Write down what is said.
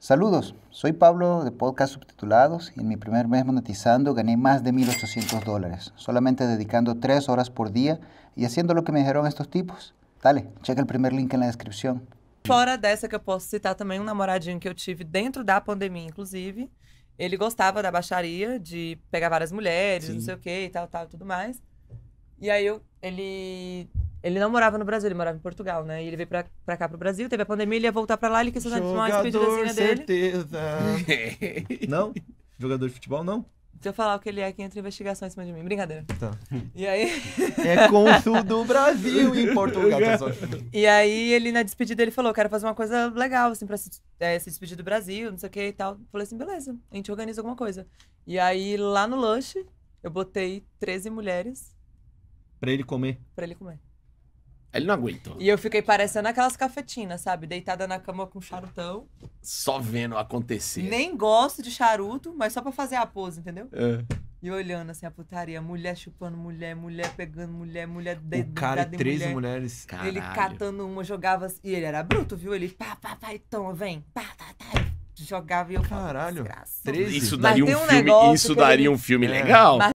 Saludos, soy Pablo de Podcast Subtitulados y en mi primer mes monetizando gané más de 1.800 dólares, solamente dedicando 3 horas por día e haciendo lo que me dijeron estos tipos. Dale, checa o primeiro link na descrição. Fora dessa que eu posso citar também um namoradinho que eu tive dentro da pandemia, inclusive. Ele gostava da baixaria, de pegar várias mulheres, Sim. não sei o que e tal, tal, tudo mais. E aí eu, ele ele não morava no Brasil, ele morava em Portugal, né? E ele veio pra, pra cá, pro Brasil, teve a pandemia, ele ia voltar pra lá, ele quis fazer uma despedidazinha dele. certeza. não? Jogador de futebol, não? Se eu falar o que ele é, que entra investigação em cima de mim. Brincadeira. Tá. E aí... É cônsul do Brasil em Portugal, pessoal. Tá e aí, ele, na despedida, ele falou, quero fazer uma coisa legal, assim, pra se, é, se despedir do Brasil, não sei o que e tal. falei assim, beleza, a gente organiza alguma coisa. E aí, lá no lanche, eu botei 13 mulheres. Pra ele comer? Pra ele comer. Ele não aguentou. E eu fiquei parecendo aquelas cafetinas, sabe? Deitada na cama com charutão. Só vendo acontecer. Nem gosto de charuto, mas só pra fazer a pose, entendeu? É. E olhando assim a putaria, mulher chupando mulher, mulher pegando mulher, mulher dedo. O cara três mulher. mulheres. Caralho. Ele catando uma, jogava. Assim, e ele era bruto, viu? Ele pá, pá, pá, então, vem. Pá, tá, tá. Jogava e eu Caralho. Falava, Isso daria um, um filme, isso daria ele... um filme é. legal. Mas